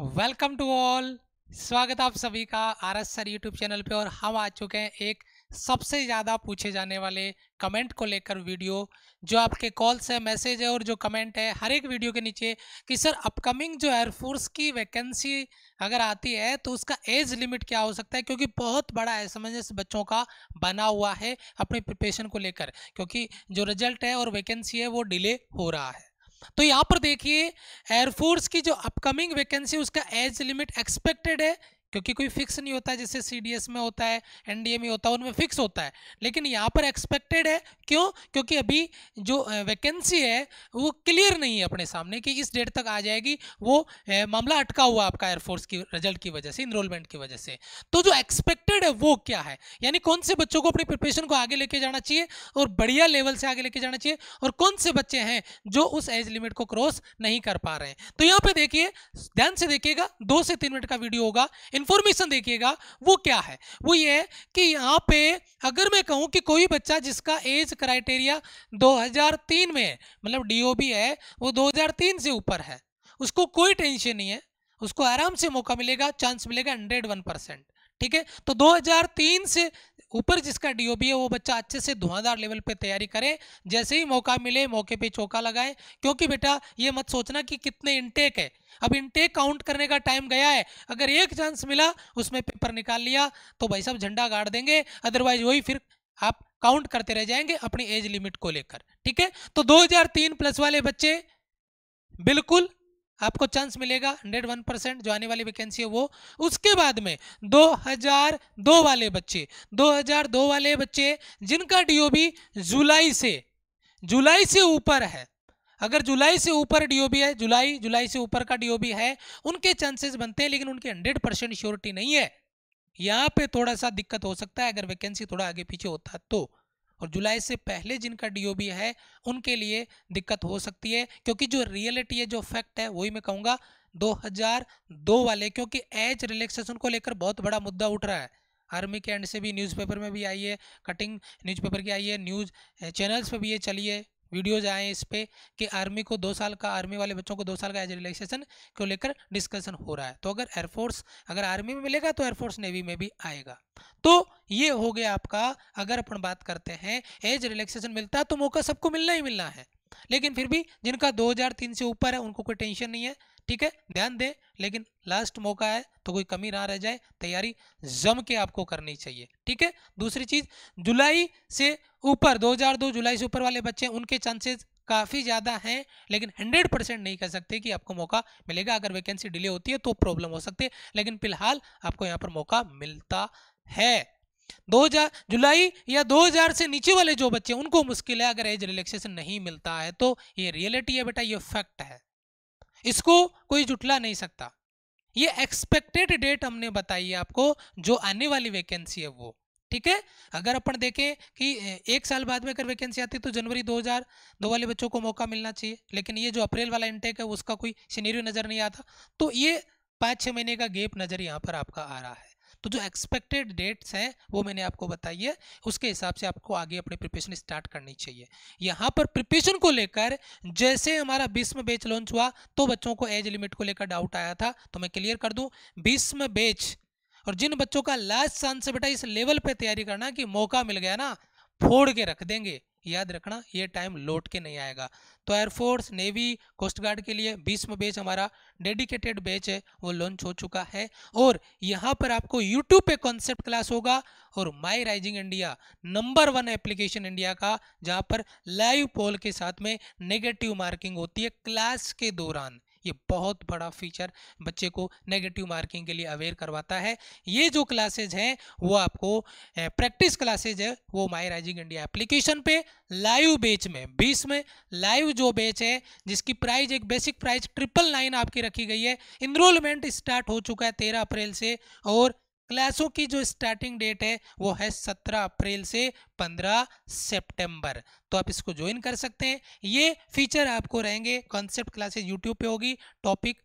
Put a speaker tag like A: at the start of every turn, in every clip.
A: welcome to all स्वागत आप सभी का R S sir YouTube channel पे और हम आ चुके हैं एक सबसे ज़्यादा पूछे जाने वाले कमेंट को लेकर वीडियो जो आपके कॉल्स है मैसेज है और जो कमेंट है हर एक वीडियो के नीचे कि सर अपकमिंग जो एयरफोर्स की वैकेंसी अगर आती है तो उसका एज लिमिट क्या हो सकता है क्योंकि बहुत बड़ा असमंजस बच्चों का बना हुआ है अपने प्रिपरेशन को लेकर क्योंकि जो रिजल्ट है और वैकेंसी है वो डिले हो रहा है तो यहाँ पर देखिए एयरफोर्स की जो अपकमिंग वैकेंसी उसका एज लिमिट एक्सपेक्टेड है क्योंकि कोई फिक्स नहीं होता जैसे सी में होता है एनडीए में होता है उनमें फिक्स होता है लेकिन यहाँ पर एक्सपेक्टेड है क्यों क्योंकि अभी जो वैकेंसी है वो क्लियर नहीं है अपने सामने कि इस डेट तक आ जाएगी वो मामला अटका हुआ आपका एयरफोर्स की रिजल्ट की वजह से इनरोलमेंट की वजह से तो जो एक्सपेक्टेड है वो क्या है यानी कौन से बच्चों को अपनी प्रिपरेशन को आगे लेके जाना चाहिए और बढ़िया लेवल से आगे लेके जाना चाहिए और कौन से बच्चे हैं जो उस एज लिमिट को क्रॉस नहीं कर पा रहे हैं तो यहाँ पे देखिए ध्यान से देखिएगा दो से तीन मिनट का वीडियो होगा इन्फॉर्मेशन देखिएगा वो क्या है वो ये है कि यहाँ पे अगर मैं कहूँ कि कोई बच्चा जिसका एज क्राइटेरिया 2003 में मतलब डीओबी है वो 2003 से ऊपर है उसको कोई टेंशन नहीं है उसको आराम से मौका मिलेगा चांस मिलेगा हंड्रेड ठीक है तो 2003 से ऊपर जिसका डीओबी है वो बच्चा अच्छे से धुआंधार लेवल पे तैयारी करे जैसे ही मौका मिले मौके पे चौका लगाए क्योंकि बेटा ये मत सोचना कि कितने इनटेक है अब इनटेक काउंट करने का टाइम गया है अगर एक चांस मिला उसमें पेपर निकाल लिया तो भाई साहब झंडा गाड़ देंगे अदरवाइज वही फिर आप काउंट करते रह जाएंगे अपनी एज लिमिट को लेकर ठीक है तो दो प्लस वाले बच्चे बिल्कुल आपको चांस मिलेगा 101 परसेंट जो आने वाली वैकेंसी है वो उसके बाद में 2002 वाले बच्चे 2002 वाले बच्चे जिनका डीओबी जुलाई से जुलाई से ऊपर है अगर जुलाई से ऊपर डीओबी है जुलाई जुलाई से ऊपर का डीओबी है उनके चांसेस बनते हैं लेकिन उनकी हंड्रेड परसेंट श्योरिटी नहीं है यहाँ पे थोड़ा सा दिक्कत हो सकता है अगर वैकेंसी थोड़ा आगे पीछे होता तो और जुलाई से पहले जिनका डीओबी है उनके लिए दिक्कत हो सकती है क्योंकि जो रियलिटी है जो फैक्ट है वही मैं कहूँगा 2002 वाले क्योंकि एज रिलैक्सेशन को लेकर बहुत बड़ा मुद्दा उठ रहा है आर्मी के एंड से भी न्यूज़पेपर में भी आई है कटिंग न्यूज़पेपर की आई है न्यूज़ चैनल्स पर भी ये चली है वीडियोज आए इस पर कि आर्मी को दो साल का आर्मी वाले बच्चों को दो साल का एज रिलैक्सेशन को लेकर डिस्कशन हो रहा है तो अगर एयरफोर्स अगर आर्मी में मिलेगा तो एयरफोर्स नेवी में भी आएगा तो ये हो गया आपका अगर अपन बात करते हैं एज रिलैक्सेशन मिलता है तो मौका सबको मिलना ही मिलना है लेकिन फिर भी जिनका 2003 से ऊपर है उनको कोई टेंशन नहीं है ठीक है ध्यान दे लेकिन लास्ट मौका है तो कोई कमी ना रह जाए तैयारी जम के आपको करनी चाहिए ठीक है दूसरी चीज़ जुलाई से ऊपर 2002 जुलाई से ऊपर वाले बच्चे उनके चांसेस काफ़ी ज़्यादा हैं लेकिन 100 परसेंट नहीं कह सकते कि आपको मौका मिलेगा अगर वैकेंसी डिले होती है तो प्रॉब्लम हो सकती है लेकिन फिलहाल आपको यहाँ पर मौका मिलता है 2000 जुलाई या 2000 से नीचे वाले जो बच्चे उनको मुश्किल है अगर एज रिलैक्सेशन नहीं मिलता है तो ये रियलिटी है बेटा ये फैक्ट है इसको कोई जुटला नहीं सकता ये एक्सपेक्टेड डेट हमने बताई है आपको जो आने वाली वैकेंसी है वो ठीक है अगर अपन देखें कि एक साल बाद में अगर वैकेंसी आती तो जनवरी 2000 दो वाले बच्चों को मौका मिलना चाहिए लेकिन ये जो अप्रैल वाला इंटेक है उसका कोई सीनेरियो नज़र नहीं आता तो ये पाँच छः महीने का गेप नज़र यहाँ पर आपका आ रहा है तो जो एक्सपेक्टेड डेट्स हैं वो मैंने आपको बताई है उसके हिसाब से आपको आगे अपनी प्रिपरेशन स्टार्ट करनी चाहिए यहाँ पर प्रिपरेशन को लेकर जैसे हमारा बीसम बेच लॉन्च हुआ तो बच्चों को एज लिमिट को लेकर डाउट आया था तो मैं क्लियर कर दूँ बीसम बेच और जिन बच्चों का लास्ट चांस से बेटा इस लेवल पर तैयारी करना कि मौका मिल गया ना फोड़ के रख देंगे याद रखना ये टाइम लौट के नहीं आएगा तो एयरफोर्स नेवी कोस्ट गार्ड के लिए बीसवा बैच हमारा डेडिकेटेड बैच है वो लॉन्च हो चुका है और यहाँ पर आपको यूट्यूब पे कॉन्सेप्ट क्लास होगा और My Rising India number one application India का जहाँ पर लाइव पोल के साथ में नेगेटिव मार्किंग होती है क्लास के दौरान ये बहुत बड़ा फीचर बच्चे को नेगेटिव मार्किंग के लिए अवेयर करवाता है ये जो क्लासेज हैं वो आपको प्रैक्टिस क्लासेज है वो माई राइजिंग इंडिया एप्लीकेशन पे लाइव बेच में बीस में लाइव जो बेच है जिसकी प्राइस एक बेसिक प्राइस ट्रिपल नाइन आपकी रखी गई है इनरोलमेंट स्टार्ट हो चुका है तेरह अप्रैल से और क्लासों की जो स्टार्टिंग डेट है वो है 17 अप्रैल से 15 सितंबर तो आप इसको ज्वाइन कर सकते हैं ये फीचर आपको रहेंगे कॉन्सेप्ट क्लासेज यूट्यूब पे होगी टॉपिक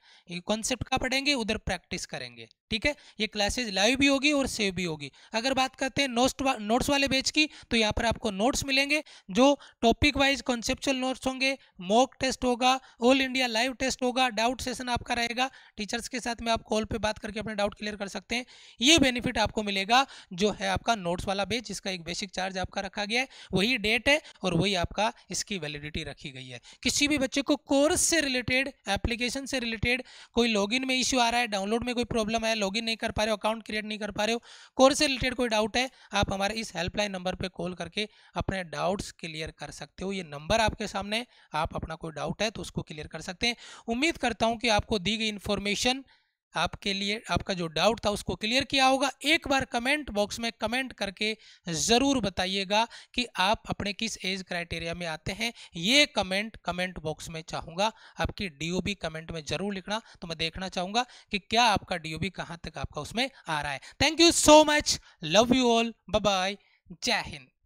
A: कॉन्सेप्ट का पढ़ेंगे उधर प्रैक्टिस करेंगे ठीक है ये क्लासेज लाइव भी होगी और सेव भी होगी अगर बात करते हैं नोट्स नोट्स वाले बेच की तो यहाँ पर आपको नोट्स मिलेंगे जो टॉपिक वाइज कॉन्सेप्चुअल नोट्स होंगे मॉक टेस्ट होगा ऑल इंडिया लाइव टेस्ट होगा डाउट सेशन आपका रहेगा टीचर्स के साथ में आप कॉल पर बात करके अपने डाउट क्लियर कर सकते हैं ये बेनिफिट आपको मिलेगा जो है आपका नोट्स वाला बेच जिसका एक बेसिक चार्ज आपका रखा गया है वही डेट है और वही आपका इसकी वैलिडिटी रखी गई है किसी भी बच्चे को कोर्स से रिलेटेड एप्लीकेशन से रिलेटेड कोई लॉग में इश्यू आ रहा है डाउनलोड में कोई प्रॉब्लम है लॉगिन नहीं कर पा रहे हो अकाउंट क्रिएट नहीं कर पा रहे हो कोर्स से रिलेटेड कोई डाउट है आप हमारे इस हेल्पलाइन नंबर पर कॉल करके अपने डाउट्स क्लियर कर सकते हो ये नंबर आपके सामने आप अपना कोई डाउट है तो उसको क्लियर कर सकते हैं उम्मीद करता हूँ कि आपको दी गई इन्फॉर्मेशन आपके लिए आपका जो डाउट था उसको क्लियर किया होगा एक बार कमेंट बॉक्स में कमेंट करके ज़रूर बताइएगा कि आप अपने किस एज क्राइटेरिया में आते हैं ये कमेंट कमेंट बॉक्स में चाहूँगा आपकी डीओबी कमेंट में ज़रूर लिखना तो मैं देखना चाहूँगा कि क्या आपका डीओबी कहाँ तक आपका उसमें आ रहा है thank you so much love you all bye जय हिंद